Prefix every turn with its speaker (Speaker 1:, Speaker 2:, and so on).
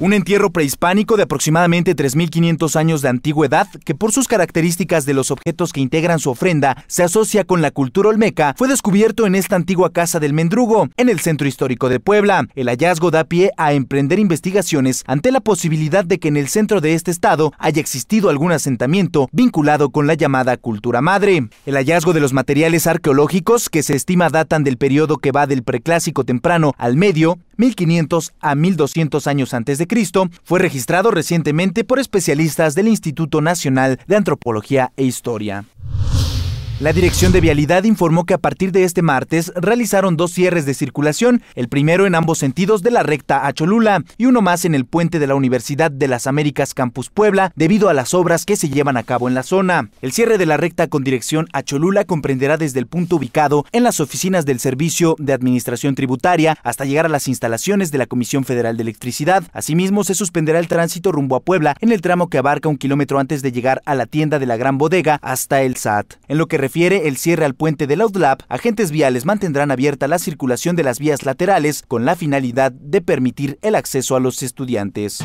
Speaker 1: Un entierro prehispánico de aproximadamente 3.500 años de antigüedad que por sus características de los objetos que integran su ofrenda se asocia con la cultura olmeca fue descubierto en esta antigua casa del Mendrugo, en el centro histórico de Puebla. El hallazgo da pie a emprender investigaciones ante la posibilidad de que en el centro de este estado haya existido algún asentamiento vinculado con la llamada cultura madre. El hallazgo de los materiales arqueológicos que se estima datan del periodo que va del preclásico temprano al medio 1500 a 1200 años antes de Cristo, fue registrado recientemente por especialistas del Instituto Nacional de Antropología e Historia. La Dirección de Vialidad informó que a partir de este martes realizaron dos cierres de circulación, el primero en ambos sentidos de la recta a Cholula y uno más en el puente de la Universidad de las Américas Campus Puebla debido a las obras que se llevan a cabo en la zona. El cierre de la recta con dirección a Cholula comprenderá desde el punto ubicado en las oficinas del Servicio de Administración Tributaria hasta llegar a las instalaciones de la Comisión Federal de Electricidad. Asimismo, se suspenderá el tránsito rumbo a Puebla en el tramo que abarca un kilómetro antes de llegar a la tienda de la Gran Bodega hasta el SAT. En lo que refiere el cierre al puente del Outlap, agentes viales mantendrán abierta la circulación de las vías laterales con la finalidad de permitir el acceso a los estudiantes.